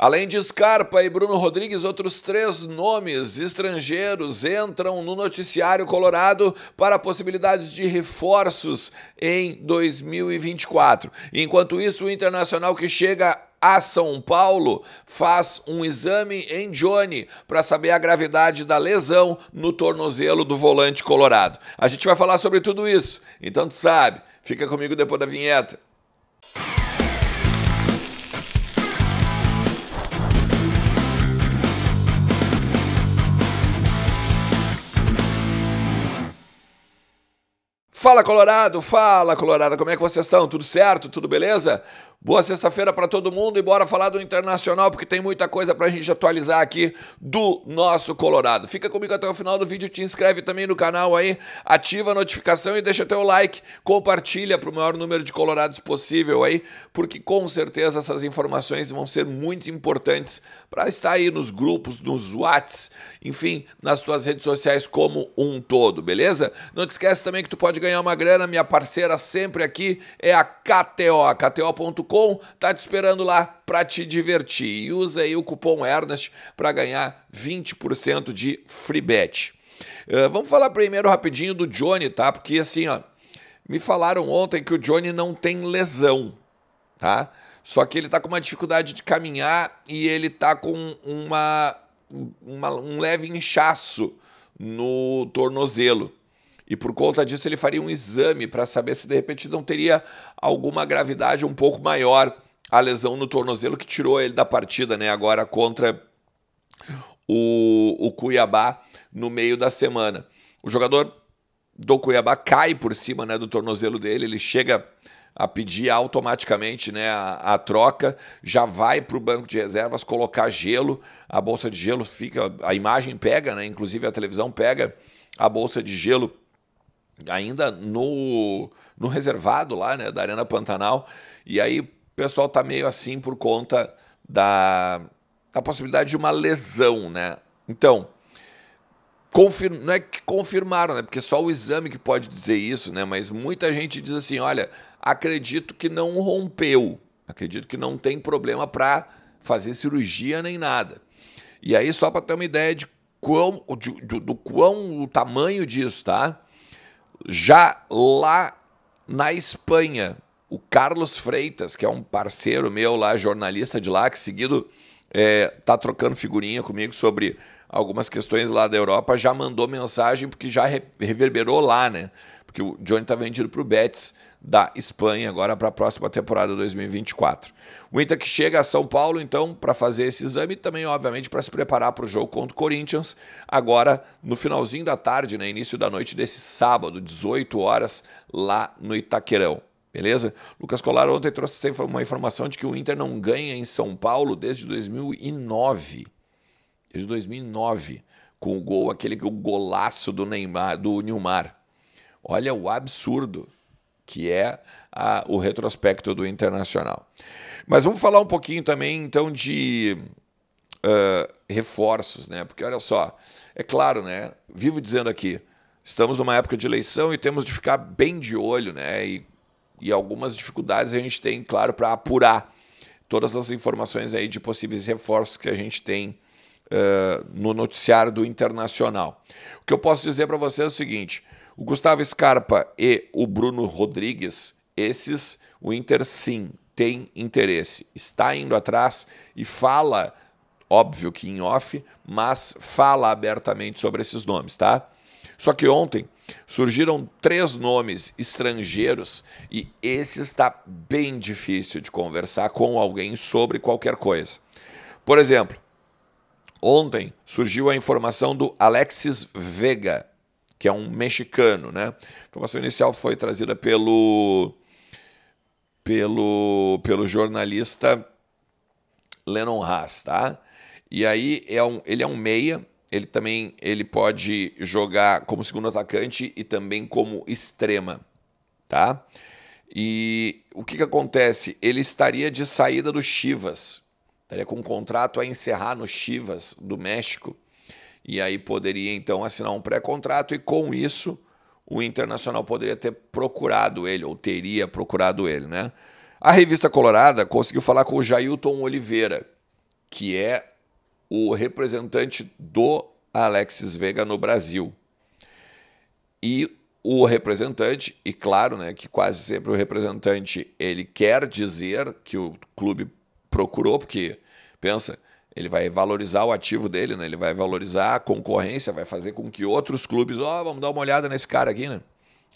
Além de Scarpa e Bruno Rodrigues, outros três nomes estrangeiros entram no noticiário colorado para possibilidades de reforços em 2024. Enquanto isso, o Internacional que chega a São Paulo faz um exame em Johnny para saber a gravidade da lesão no tornozelo do volante colorado. A gente vai falar sobre tudo isso, então tu sabe, fica comigo depois da vinheta. Fala Colorado, fala Colorado, como é que vocês estão? Tudo certo? Tudo beleza? Boa sexta-feira para todo mundo e bora falar do internacional, porque tem muita coisa para a gente atualizar aqui do nosso Colorado. Fica comigo até o final do vídeo, te inscreve também no canal aí, ativa a notificação e deixa teu like, compartilha para o maior número de colorados possível aí, porque com certeza essas informações vão ser muito importantes para estar aí nos grupos, nos Whats, enfim, nas tuas redes sociais como um todo, beleza? Não te esquece também que tu pode ganhar uma grana, minha parceira sempre aqui é a KTO, KTO.com Ernest.com tá te esperando lá para te divertir. E usa aí o cupom Ernest para ganhar 20% de free bet. Uh, vamos falar primeiro rapidinho do Johnny, tá? Porque assim, ó, me falaram ontem que o Johnny não tem lesão, tá? Só que ele tá com uma dificuldade de caminhar e ele tá com uma, uma um leve inchaço no tornozelo. E por conta disso, ele faria um exame para saber se de repente não teria alguma gravidade um pouco maior a lesão no tornozelo que tirou ele da partida, né? Agora contra o, o Cuiabá no meio da semana. O jogador do Cuiabá cai por cima né, do tornozelo dele, ele chega a pedir automaticamente né, a, a troca, já vai para o banco de reservas colocar gelo, a bolsa de gelo fica, a imagem pega, né, inclusive a televisão pega a bolsa de gelo ainda no, no reservado lá, né, da Arena Pantanal. E aí o pessoal tá meio assim por conta da, da possibilidade de uma lesão, né? Então, confir, não é que confirmaram, né? Porque só o exame que pode dizer isso, né? Mas muita gente diz assim, olha, acredito que não rompeu, acredito que não tem problema para fazer cirurgia nem nada. E aí só para ter uma ideia de quão, de, do, do quão o tamanho disso, tá? Já lá na Espanha, o Carlos Freitas, que é um parceiro meu lá, jornalista de lá, que seguido é, tá trocando figurinha comigo sobre algumas questões lá da Europa, já mandou mensagem porque já reverberou lá, né? Porque o Johnny tá vendido pro Betis da Espanha agora para a próxima temporada 2024. O Inter que chega a São Paulo então para fazer esse exame e também obviamente para se preparar para o jogo contra o Corinthians agora no finalzinho da tarde, né, início da noite desse sábado, 18 horas lá no Itaquerão. Beleza? Lucas Colar ontem trouxe uma informação de que o Inter não ganha em São Paulo desde 2009. Desde 2009, com o gol aquele o golaço do Neymar, do Nilmar. Olha o absurdo que é a, o retrospecto do Internacional. Mas vamos falar um pouquinho também, então, de uh, reforços, né? Porque olha só, é claro, né? Vivo dizendo aqui, estamos numa época de eleição e temos de ficar bem de olho, né? E, e algumas dificuldades a gente tem, claro, para apurar todas as informações aí de possíveis reforços que a gente tem uh, no noticiário do Internacional. O que eu posso dizer para você é o seguinte: o Gustavo Scarpa e o Bruno Rodrigues, esses o Inter sim tem interesse, está indo atrás e fala, óbvio que em off, mas fala abertamente sobre esses nomes, tá? Só que ontem surgiram três nomes estrangeiros e esse está bem difícil de conversar com alguém sobre qualquer coisa. Por exemplo, ontem surgiu a informação do Alexis Vega, que é um mexicano. Né? A informação inicial foi trazida pelo, pelo, pelo jornalista Lennon Haas. Tá? E aí é um, ele é um meia, ele também ele pode jogar como segundo atacante e também como extrema. Tá? E o que, que acontece? Ele estaria de saída do Chivas, estaria com um contrato a encerrar no Chivas do México e aí poderia então assinar um pré-contrato e com isso o Internacional poderia ter procurado ele, ou teria procurado ele, né? A revista Colorada conseguiu falar com o Jailton Oliveira, que é o representante do Alexis Vega no Brasil. E o representante, e claro, né, que quase sempre o representante ele quer dizer que o clube procurou, porque pensa, ele vai valorizar o ativo dele, né? Ele vai valorizar a concorrência, vai fazer com que outros clubes, ó, oh, vamos dar uma olhada nesse cara aqui, né?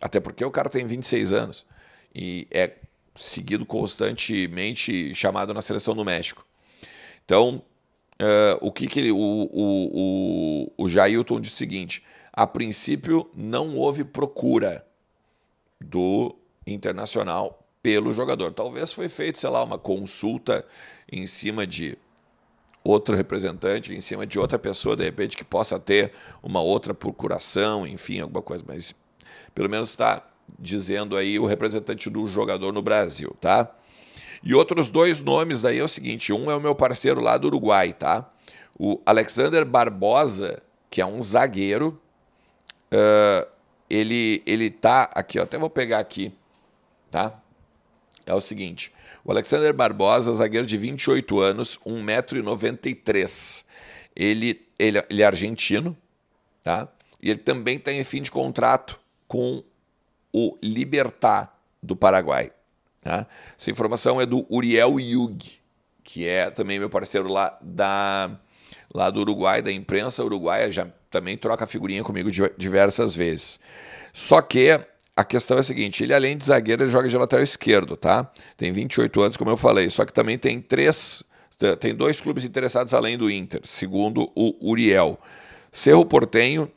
Até porque o cara tem 26 anos e é seguido constantemente chamado na seleção do México. Então, uh, o que, que ele, o, o, o, o Jailton disse o seguinte: a princípio não houve procura do Internacional pelo jogador. Talvez foi feito, sei lá, uma consulta em cima de outro representante em cima de outra pessoa, de repente, que possa ter uma outra procuração, enfim, alguma coisa, mas pelo menos está dizendo aí o representante do jogador no Brasil, tá? E outros dois nomes daí é o seguinte: um é o meu parceiro lá do Uruguai, tá? O Alexander Barbosa, que é um zagueiro, uh, ele, ele tá aqui, até vou pegar aqui, tá? É o seguinte: o Alexander Barbosa, zagueiro de 28 anos, 1,93m. Ele, ele, ele é argentino, tá? E ele também está em fim de contrato com o Libertar do Paraguai. Tá? Essa informação é do Uriel Yug, que é também meu parceiro lá, da, lá do Uruguai, da imprensa uruguaia, já também troca figurinha comigo diversas vezes. Só que a questão é a seguinte: ele, além de zagueiro, ele joga de lateral esquerdo, tá? Tem 28 anos, como eu falei, só que também tem três. Tem dois clubes interessados além do Inter, segundo o Uriel. Cerro Portenho,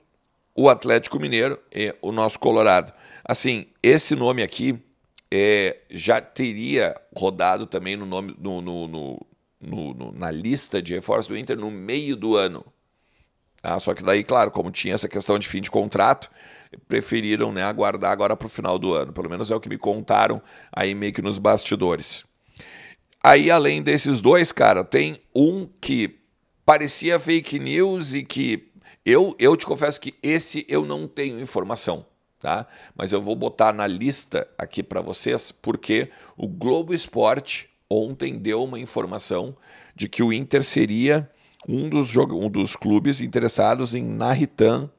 o Atlético Mineiro e o nosso Colorado. Assim, esse nome aqui é, já teria rodado também no nome no, no, no, no, na lista de reforços do Inter no meio do ano. Tá? Só que daí, claro, como tinha essa questão de fim de contrato, preferiram né, aguardar agora para o final do ano. Pelo menos é o que me contaram aí meio que nos bastidores. Aí, além desses dois, cara, tem um que parecia fake news e que eu, eu te confesso que esse eu não tenho informação. Tá? Mas eu vou botar na lista aqui para vocês, porque o Globo Esporte ontem deu uma informação de que o Inter seria um dos, um dos clubes interessados em Naritan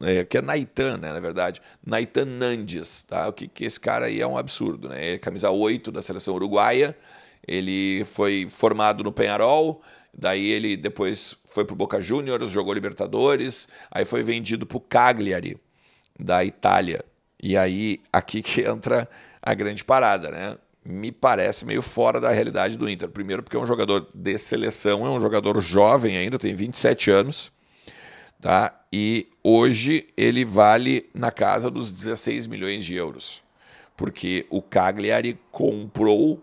é, que é Naitan, né, na verdade, Naitan Nandes, tá? O que, que esse cara aí é um absurdo, né? Ele é camisa 8 da seleção uruguaia, ele foi formado no Penharol, daí ele depois foi pro Boca Juniors, jogou Libertadores, aí foi vendido pro Cagliari da Itália. E aí aqui que entra a grande parada, né? Me parece meio fora da realidade do Inter. Primeiro, porque é um jogador de seleção, é um jogador jovem ainda, tem 27 anos, tá? e hoje ele vale na casa dos 16 milhões de euros, porque o Cagliari comprou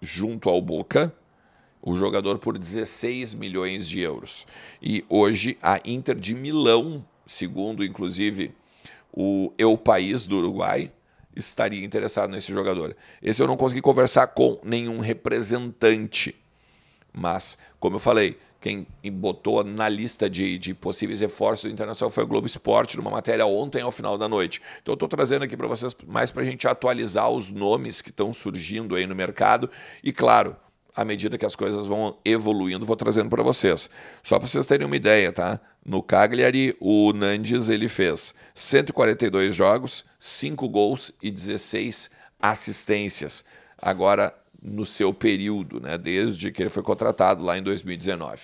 junto ao Boca o jogador por 16 milhões de euros. E hoje a Inter de Milão, segundo inclusive o Eu País do Uruguai, estaria interessado nesse jogador. Esse eu não consegui conversar com nenhum representante, mas como eu falei, quem botou na lista de, de possíveis reforços do Internacional foi o Globo Esporte, numa matéria ontem ao final da noite. Então, eu estou trazendo aqui para vocês mais para a gente atualizar os nomes que estão surgindo aí no mercado. E, claro, à medida que as coisas vão evoluindo, vou trazendo para vocês. Só para vocês terem uma ideia, tá? No Cagliari, o Nandes ele fez 142 jogos, 5 gols e 16 assistências. Agora no seu período, né, desde que ele foi contratado lá em 2019.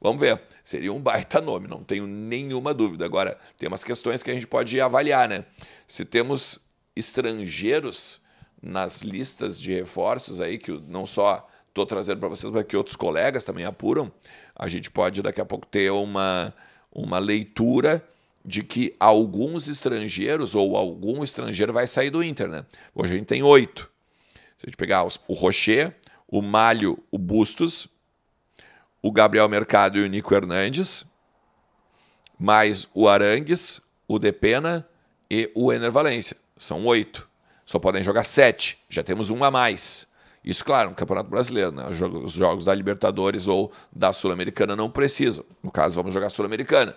Vamos ver, seria um baita nome, não tenho nenhuma dúvida. Agora, tem umas questões que a gente pode avaliar, né? Se temos estrangeiros nas listas de reforços aí, que não só estou trazendo para vocês, mas que outros colegas também apuram, a gente pode daqui a pouco ter uma, uma leitura de que alguns estrangeiros ou algum estrangeiro vai sair do Inter, né? Hoje a gente tem oito. Se a gente pegar os, o Rocher, o Malho, o Bustos, o Gabriel Mercado e o Nico Hernandes, mais o Arangues, o Depena e o Ener Valência. São oito. Só podem jogar sete. Já temos um a mais. Isso, claro, no Campeonato Brasileiro, né? Os jogos da Libertadores ou da Sul-Americana não precisam. No caso, vamos jogar Sul-Americana.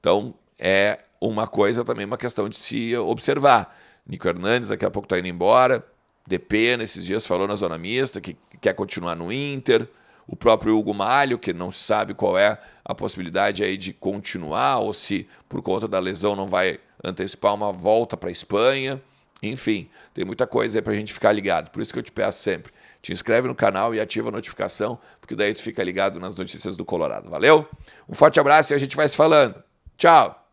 Então, é uma coisa também, uma questão de se observar. Nico Hernandes daqui a pouco está indo embora. DP, nesses dias, falou na Zona Mista que quer continuar no Inter. O próprio Hugo Malho, que não sabe qual é a possibilidade aí de continuar ou se, por conta da lesão, não vai antecipar uma volta para a Espanha. Enfim, tem muita coisa aí para a gente ficar ligado. Por isso que eu te peço sempre, te inscreve no canal e ativa a notificação, porque daí tu fica ligado nas notícias do Colorado. Valeu? Um forte abraço e a gente vai se falando. Tchau!